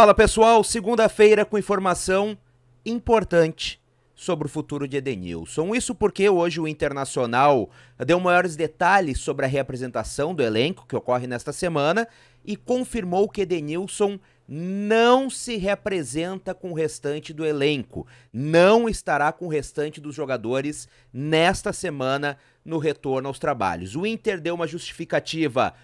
Fala pessoal, segunda-feira com informação importante sobre o futuro de Edenilson. Isso porque hoje o Internacional deu maiores detalhes sobre a reapresentação do elenco que ocorre nesta semana e confirmou que Edenilson não se representa com o restante do elenco, não estará com o restante dos jogadores nesta semana no retorno aos trabalhos. O Inter deu uma justificativa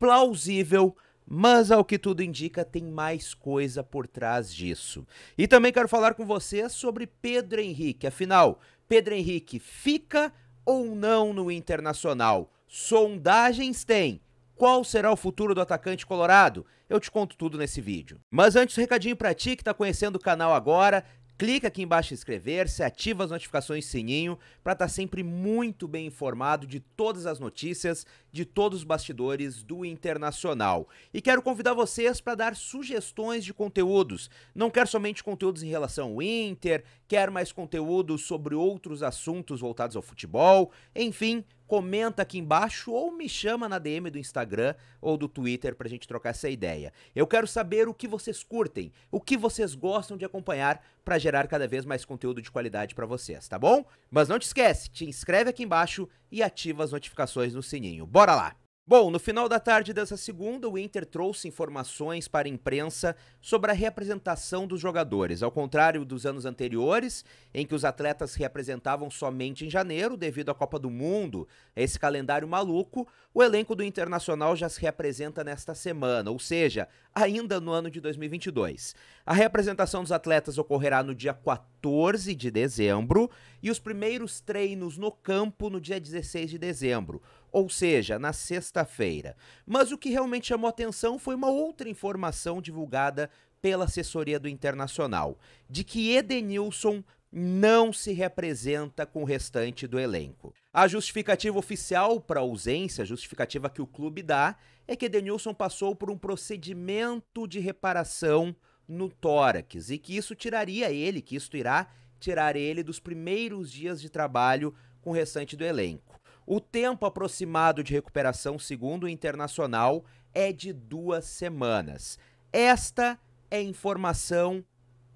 plausível mas, ao que tudo indica, tem mais coisa por trás disso. E também quero falar com você sobre Pedro Henrique. Afinal, Pedro Henrique fica ou não no Internacional? Sondagens tem. Qual será o futuro do atacante colorado? Eu te conto tudo nesse vídeo. Mas antes, um recadinho para ti que está conhecendo o canal agora, Clica aqui embaixo em inscrever-se, ativa as notificações sininho para estar tá sempre muito bem informado de todas as notícias, de todos os bastidores do Internacional. E quero convidar vocês para dar sugestões de conteúdos. Não quero somente conteúdos em relação ao Inter, quer mais conteúdos sobre outros assuntos voltados ao futebol. Enfim, comenta aqui embaixo ou me chama na DM do Instagram ou do Twitter pra gente trocar essa ideia. Eu quero saber o que vocês curtem, o que vocês gostam de acompanhar para gerar cada vez mais conteúdo de qualidade para vocês, tá bom? Mas não te esquece, te inscreve aqui embaixo e ativa as notificações no sininho. Bora lá. Bom, no final da tarde dessa segunda, o Inter trouxe informações para a imprensa sobre a representação dos jogadores. Ao contrário dos anos anteriores, em que os atletas representavam somente em janeiro, devido à Copa do Mundo, esse calendário maluco, o elenco do Internacional já se representa nesta semana, ou seja, ainda no ano de 2022. A representação dos atletas ocorrerá no dia 14 de dezembro e os primeiros treinos no campo no dia 16 de dezembro ou seja, na sexta-feira. Mas o que realmente chamou atenção foi uma outra informação divulgada pela assessoria do Internacional, de que Edenilson não se representa com o restante do elenco. A justificativa oficial para a ausência, a justificativa que o clube dá, é que Edenilson passou por um procedimento de reparação no tórax e que isso tiraria ele, que isso irá tirar ele dos primeiros dias de trabalho com o restante do elenco. O tempo aproximado de recuperação, segundo o Internacional, é de duas semanas. Esta é informação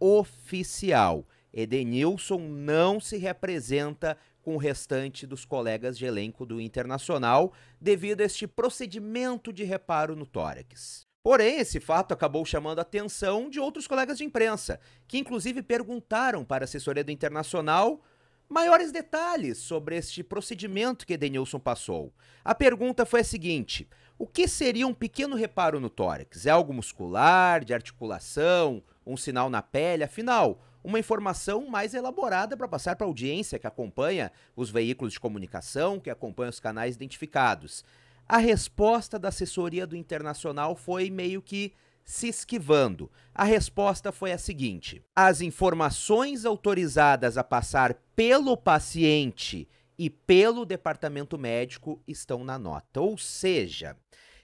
oficial. Edenilson não se representa com o restante dos colegas de elenco do Internacional devido a este procedimento de reparo no tórax. Porém, esse fato acabou chamando a atenção de outros colegas de imprensa, que inclusive perguntaram para a assessoria do Internacional maiores detalhes sobre este procedimento que Edenilson passou. A pergunta foi a seguinte: o que seria um pequeno reparo no tórax? É algo muscular, de articulação, um sinal na pele? Afinal, uma informação mais elaborada para passar para a audiência que acompanha os veículos de comunicação, que acompanha os canais identificados. A resposta da assessoria do Internacional foi meio que se esquivando? A resposta foi a seguinte: as informações autorizadas a passar pelo paciente e pelo departamento médico estão na nota. Ou seja,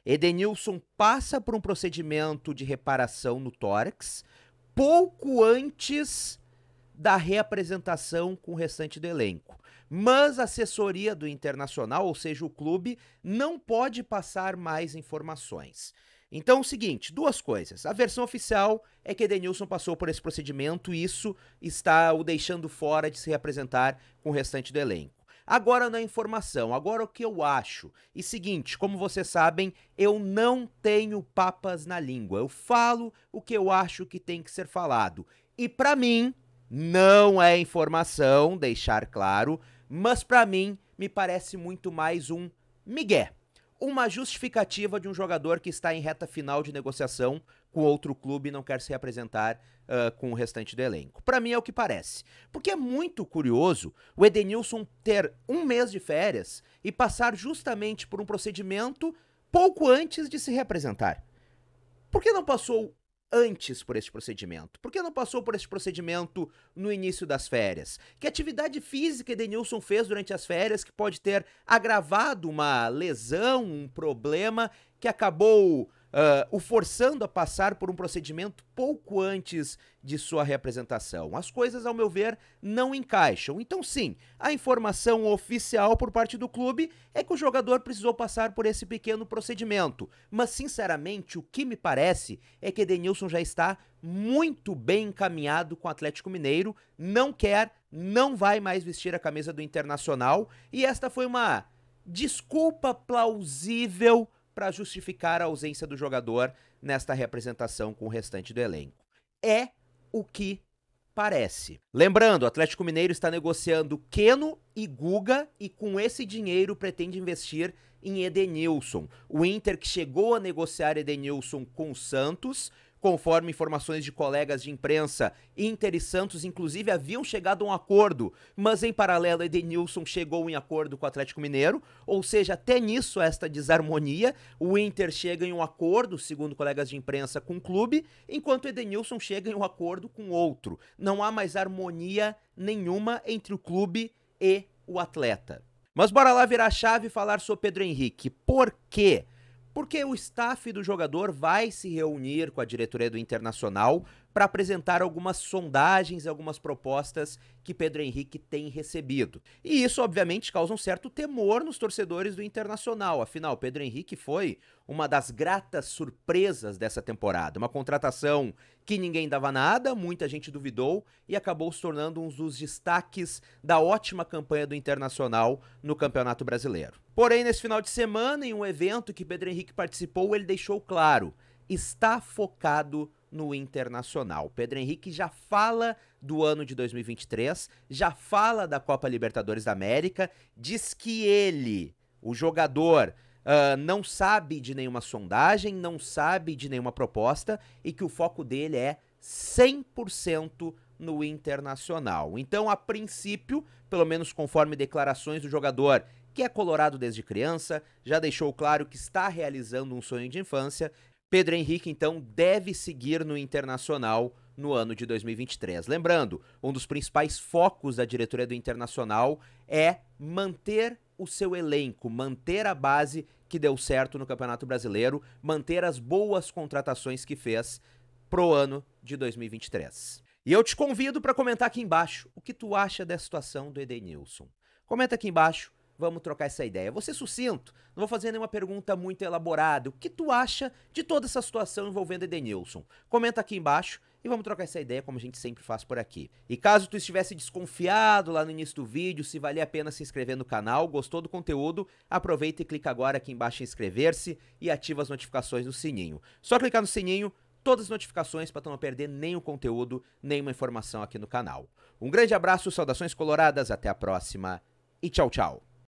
Edenilson passa por um procedimento de reparação no tórax pouco antes da reapresentação com o restante do elenco. Mas a assessoria do Internacional, ou seja, o clube, não pode passar mais informações. Então, o seguinte, duas coisas. A versão oficial é que Edenilson passou por esse procedimento e isso está o deixando fora de se representar com o restante do elenco. Agora na informação, agora o que eu acho. E seguinte, como vocês sabem, eu não tenho papas na língua. Eu falo o que eu acho que tem que ser falado. E para mim, não é informação, deixar claro, mas para mim me parece muito mais um migué uma justificativa de um jogador que está em reta final de negociação com outro clube e não quer se representar uh, ah, com o restante do elenco. Para mim é o que parece. Porque é muito curioso o Edenilson ter um mês de férias e passar justamente por um procedimento pouco antes de se representar. Por que não passou antes por este procedimento? Por que não passou por este procedimento no início das férias? Que atividade física Edenilson fez durante as férias que pode ter agravado uma lesão, um problema que acabou uh, o forçando a passar por um procedimento pouco antes de sua representação. As coisas, ao meu ver, não encaixam. Então, sim, a informação oficial por parte do clube é que o jogador precisou passar por esse pequeno procedimento. Mas, sinceramente, o que me parece é que Denilson já está muito bem encaminhado com o Atlético Mineiro, não quer, não vai mais vestir a camisa do Internacional, e esta foi uma desculpa plausível para justificar a ausência do jogador nesta representação com o restante do elenco. É o que parece. Lembrando, o Atlético Mineiro está negociando Keno e Guga e com esse dinheiro pretende investir em Edenilson. O Inter que chegou a negociar Edenilson com o Santos Conforme informações de colegas de imprensa, Inter e Santos inclusive haviam chegado a um acordo, mas em paralelo Edenilson chegou em acordo com o Atlético Mineiro, ou seja, até nisso esta desarmonia, o Inter chega em um acordo, segundo colegas de imprensa, com o clube, enquanto Edenilson chega em um acordo com outro. Não há mais harmonia nenhuma entre o clube e o atleta. Mas bora lá virar a chave e falar sobre Pedro Henrique. Por quê? porque o staff do jogador vai se reunir com a diretoria do Internacional para apresentar algumas sondagens, e algumas propostas que Pedro Henrique tem recebido. E isso, obviamente, causa um certo temor nos torcedores do Internacional. Afinal, Pedro Henrique foi uma das gratas surpresas dessa temporada. Uma contratação que ninguém dava nada, muita gente duvidou e acabou se tornando um dos destaques da ótima campanha do Internacional no Campeonato Brasileiro. Porém, nesse final de semana, em um evento que Pedro Henrique participou, ele deixou claro: está focado no Internacional. Pedro Henrique já fala do ano de 2023, já fala da Copa Libertadores da América, diz que ele, o jogador, uh, não sabe de nenhuma sondagem, não sabe de nenhuma proposta e que o foco dele é 100% no Internacional. Então, a princípio, pelo menos conforme declarações do jogador, que é colorado desde criança, já deixou claro que está realizando um sonho de infância, Pedro Henrique, então, deve seguir no Internacional no ano de 2023. Lembrando, um dos principais focos da diretoria do Internacional é manter o seu elenco, manter a base que deu certo no Campeonato Brasileiro, manter as boas contratações que fez pro ano de 2023. E eu te convido para comentar aqui embaixo o que tu acha da situação do Edenilson. Comenta aqui embaixo vamos trocar essa ideia. Vou ser sucinto, não vou fazer nenhuma pergunta muito elaborada. O que tu acha de toda essa situação envolvendo Edenilson? Comenta aqui embaixo e vamos trocar essa ideia como a gente sempre faz por aqui. E caso tu estivesse desconfiado lá no início do vídeo, se valia a pena se inscrever no canal, gostou do conteúdo, aproveita e clica agora aqui embaixo em inscrever-se e ativa as notificações no sininho. Só clicar no sininho, todas as notificações para não perder nenhum conteúdo, nenhuma informação aqui no canal. Um grande abraço, saudações coloradas, até a próxima e tchau, tchau.